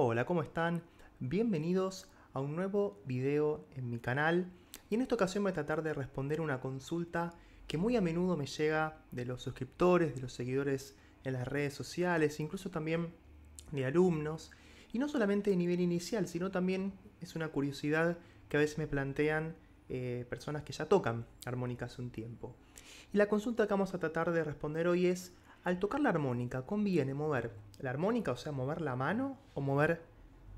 Hola, ¿cómo están? Bienvenidos a un nuevo video en mi canal y en esta ocasión voy a tratar de responder una consulta que muy a menudo me llega de los suscriptores, de los seguidores en las redes sociales, incluso también de alumnos, y no solamente de nivel inicial, sino también es una curiosidad que a veces me plantean eh, personas que ya tocan armónicas un tiempo. Y la consulta que vamos a tratar de responder hoy es al tocar la armónica conviene mover la armónica, o sea, mover la mano o mover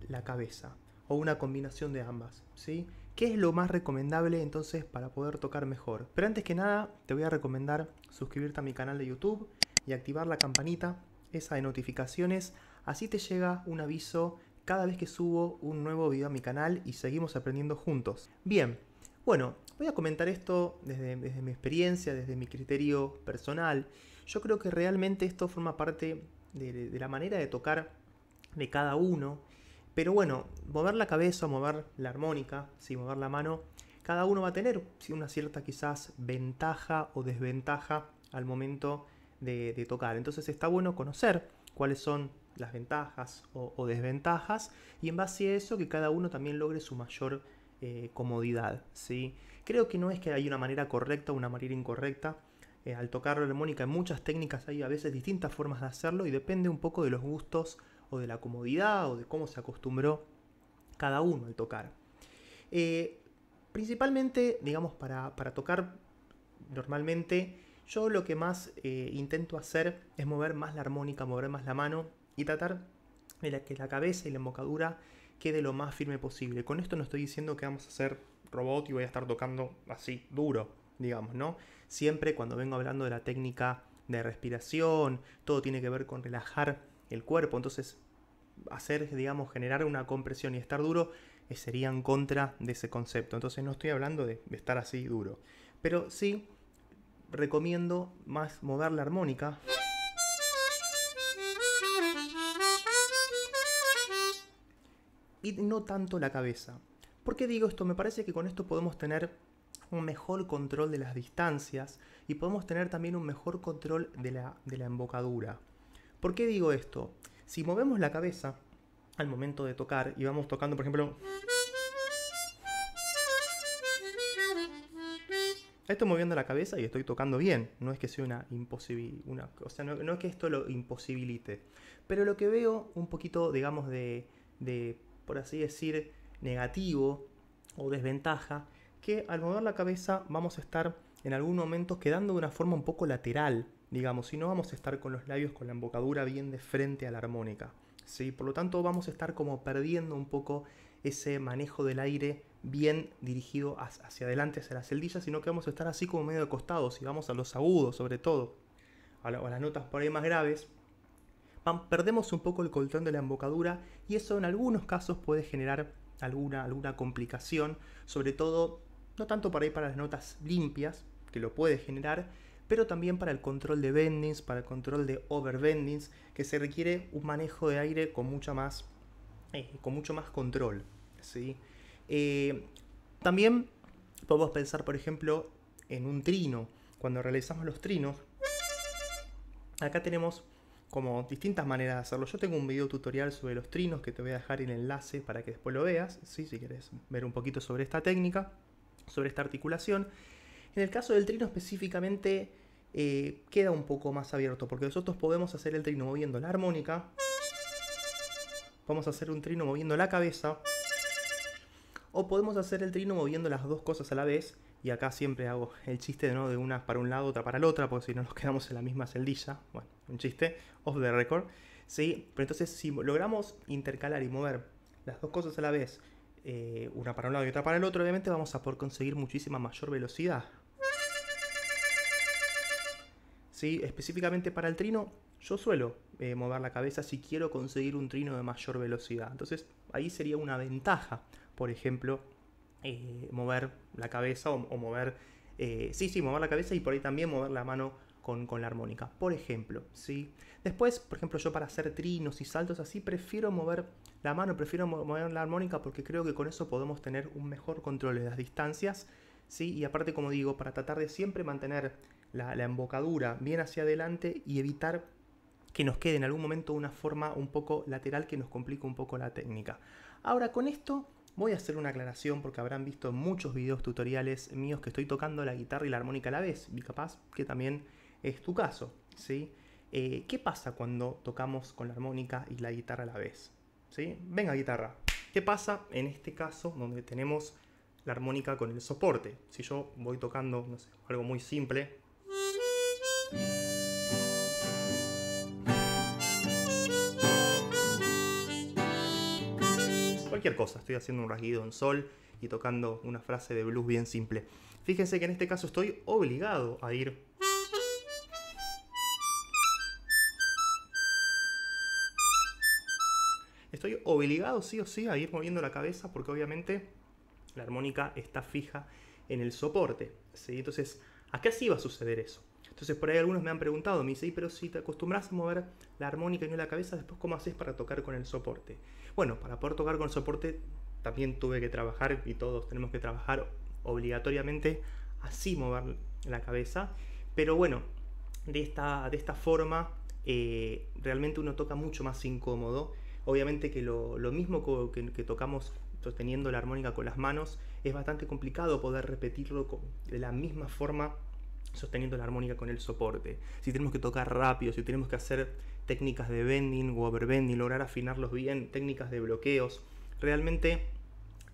la cabeza, o una combinación de ambas, ¿sí? ¿Qué es lo más recomendable entonces para poder tocar mejor? Pero antes que nada, te voy a recomendar suscribirte a mi canal de YouTube y activar la campanita, esa de notificaciones, así te llega un aviso cada vez que subo un nuevo video a mi canal y seguimos aprendiendo juntos. Bien, bueno, Voy a comentar esto desde, mi experiencia, desde mi criterio personal. Yo creo que realmente esto forma parte de, la manera de tocar de cada uno. Pero bueno, mover la cabeza, mover la armónica, mover la mano, cada uno va a tener una cierta quizás ventaja o desventaja al momento de, tocar. Entonces está bueno conocer cuáles son las ventajas o, desventajas y en base a eso que cada uno también logre su mayor eh, comodidad. ¿sí? Creo que no es que hay una manera correcta o una manera incorrecta. Eh, al tocar la armónica en muchas técnicas hay a veces distintas formas de hacerlo y depende un poco de los gustos o de la comodidad o de cómo se acostumbró cada uno al tocar. Eh, principalmente, digamos, para, tocar normalmente, yo lo que más eh, intento hacer es mover más la armónica, mover más la mano y tratar de que la cabeza y la embocadura quede lo más firme posible. Con esto no estoy diciendo que vamos a hacer robot y voy a estar tocando así, duro, digamos, ¿no? Siempre cuando vengo hablando de la técnica de respiración, todo tiene que ver con relajar el cuerpo, entonces hacer, digamos, generar una compresión y estar duro eh, sería en contra de ese concepto. Entonces no estoy hablando de estar así duro, pero sí recomiendo más mover la armónica. y no tanto la cabeza. ¿Por qué digo esto? Me parece que con esto podemos tener un mejor control de las distancias y podemos tener también un mejor control de la, embocadura. ¿Por qué digo esto? Si movemos la cabeza al momento de tocar y vamos tocando, por ejemplo... Estoy moviendo la cabeza y estoy tocando bien. No es que sea una imposibilidad. o sea, no, es que esto lo imposibilite. Pero lo que veo un poquito, digamos, de por así decir, negativo o desventaja, que al mover la cabeza vamos a estar en algún momento quedando de una forma un poco lateral, digamos, y no vamos a estar con los labios con la embocadura bien de frente a la armónica. ¿sí? Por lo tanto, vamos a estar como perdiendo un poco ese manejo del aire bien dirigido hacia adelante, hacia la celdilla, sino que vamos a estar así como medio de costado, si vamos a los agudos sobre todo, a, las notas por ahí más graves, perdemos un poco el colchón de la embocadura y eso en algunos casos puede generar alguna, alguna complicación, sobre todo no tanto para ir para las notas limpias, que lo puede generar, pero también para el control de bendings, para el control de overbendings, que se requiere un manejo de aire con, mucha más, eh, con mucho más control. ¿sí? Eh, también podemos pensar, por ejemplo, en un trino. Cuando realizamos los trinos, acá tenemos como distintas maneras de hacerlo. Yo tengo un video tutorial sobre los trinos que te voy a dejar el enlace para que después lo veas, ¿sí? si quieres ver un poquito sobre esta técnica, sobre esta articulación. En el caso del trino específicamente eh, queda un poco más abierto, porque nosotros podemos hacer el trino moviendo la armónica, podemos hacer un trino moviendo la cabeza, o podemos hacer el trino moviendo las dos cosas a la vez, y acá siempre hago el chiste ¿no? de una para un lado, otra para el otro, porque si no nos quedamos en la misma celdilla. Bueno, un chiste off the record. Sí, pero entonces si logramos intercalar y mover las dos cosas a la vez, eh, una para un lado y otra para el otro, obviamente vamos a poder conseguir muchísima mayor velocidad. Sí, específicamente para el trino, yo suelo eh, mover la cabeza si quiero conseguir un trino de mayor velocidad. Entonces ahí sería una ventaja, por ejemplo, eh, mover la cabeza o, mover, eh, sí, sí, mover la cabeza y por ahí también mover la mano con, la armónica, por ejemplo, ¿sí? Después, por ejemplo, yo para hacer trinos y saltos así prefiero mover la mano, prefiero mover la armónica porque creo que con eso podemos tener un mejor control de las distancias, ¿sí? Y aparte, como digo, para tratar de siempre mantener la, embocadura bien hacia adelante y evitar que nos quede en algún momento una forma un poco lateral que nos complica un poco la técnica. Ahora con esto Voy a hacer una aclaración porque habrán visto muchos videos tutoriales míos que estoy tocando la guitarra y la armónica a la vez, y capaz que también es tu caso, ¿sí? Eh, ¿Qué pasa cuando tocamos con la armónica y la guitarra a la vez? ¿Sí? Venga guitarra, ¿qué pasa en este caso donde tenemos la armónica con el soporte? Si yo voy tocando, algo muy simple... cualquier cosa. Estoy haciendo un rasguido en sol y tocando una frase de blues bien simple. Fíjense que en este caso estoy obligado a ir estoy obligado sí o sí a ir moviendo la cabeza porque obviamente la armónica está fija en el soporte. ¿sí? Entonces, qué así va a suceder eso. Entonces por ahí algunos me han preguntado, me dice, pero si te acostumbras a mover la armónica y no la cabeza, después cómo haces para tocar con el soporte. Bueno, para poder tocar con el soporte también tuve que trabajar y todos tenemos que trabajar obligatoriamente así mover la cabeza. Pero bueno, de esta, de esta forma eh, realmente uno toca mucho más incómodo. Obviamente que lo, mismo que, tocamos sosteniendo la armónica con las manos es bastante complicado poder repetirlo con, de la misma forma sosteniendo la armónica con el soporte, si tenemos que tocar rápido, si tenemos que hacer técnicas de bending o overbending, lograr afinarlos bien, técnicas de bloqueos, realmente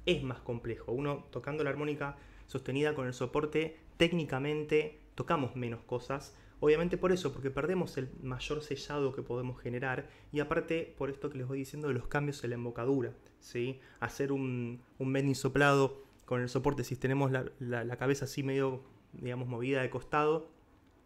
es más complejo. Uno tocando la armónica sostenida con el soporte, técnicamente tocamos menos cosas, Obviamente por eso, porque perdemos el mayor sellado que podemos generar y aparte por esto que les voy diciendo de los cambios en la embocadura. ¿sí? Hacer un, un bending soplado con el soporte, si tenemos la cabeza así medio digamos, movida de costado,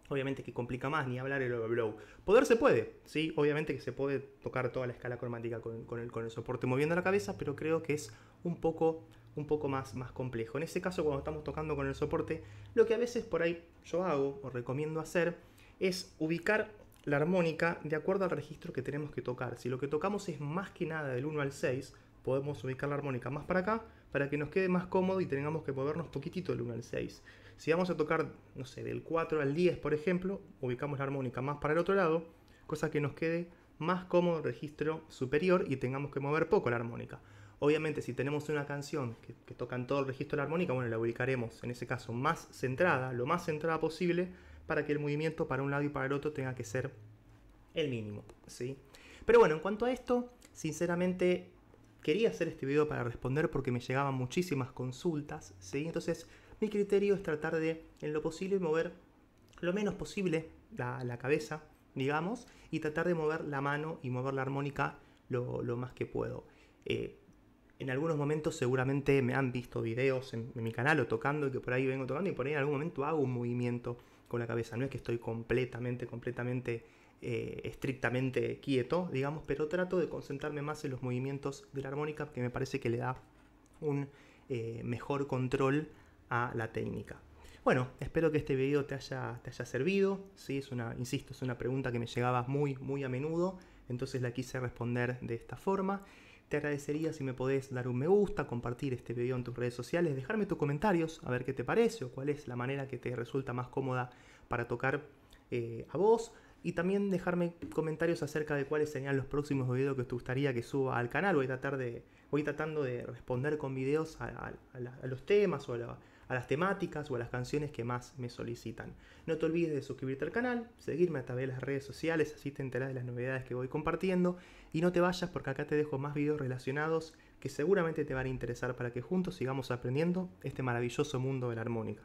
obviamente que complica más, ni hablar el overblow. Poder se puede, ¿sí? Obviamente que se puede tocar toda la escala cromática con, el, con el soporte moviendo la cabeza, pero creo que es un poco, un poco más, más complejo. En ese caso, cuando estamos tocando con el soporte, lo que a veces por ahí yo hago o recomiendo hacer es ubicar la armónica de acuerdo al registro que tenemos que tocar. Si lo que tocamos es más que nada del 1 al 6, podemos ubicar la armónica más para acá para que nos quede más cómodo y tengamos que movernos poquitito del 1 al 6. Si vamos a tocar, no sé, del 4 al 10, por ejemplo, ubicamos la armónica más para el otro lado, cosa que nos quede más cómodo el registro superior y tengamos que mover poco la armónica. Obviamente, si tenemos una canción que, toca en todo el registro de la armónica, bueno, la ubicaremos en ese caso más centrada, lo más centrada posible, para que el movimiento para un lado y para el otro tenga que ser el mínimo, ¿sí? Pero bueno, en cuanto a esto, sinceramente quería hacer este video para responder porque me llegaban muchísimas consultas, ¿sí? Entonces mi criterio es tratar de, en lo posible, mover lo menos posible la, cabeza, digamos, y tratar de mover la mano y mover la armónica lo, más que puedo. Eh, en algunos momentos seguramente me han visto videos en, mi canal o tocando y que por ahí vengo tocando y por ahí en algún momento hago un movimiento con la cabeza. No es que estoy completamente, completamente, eh, estrictamente quieto, digamos, pero trato de concentrarme más en los movimientos de la armónica que me parece que le da un eh, mejor control a la técnica. Bueno, espero que este video te haya, te haya servido. ¿sí? Es una, insisto, es una pregunta que me llegaba muy, muy a menudo, entonces la quise responder de esta forma. Te agradecería si me podés dar un me gusta, compartir este video en tus redes sociales, dejarme tus comentarios, a ver qué te parece o cuál es la manera que te resulta más cómoda para tocar eh, a vos. Y también dejarme comentarios acerca de cuáles serían los próximos videos que te gustaría que suba al canal. Voy, a de, tratando de responder con videos a, a los temas o a, la, a las temáticas o a las canciones que más me solicitan. No te olvides de suscribirte al canal, seguirme a través de las redes sociales, así te enterás de las novedades que voy compartiendo y no te vayas porque acá te dejo más videos relacionados que seguramente te van a interesar para que juntos sigamos aprendiendo este maravilloso mundo de la armónica.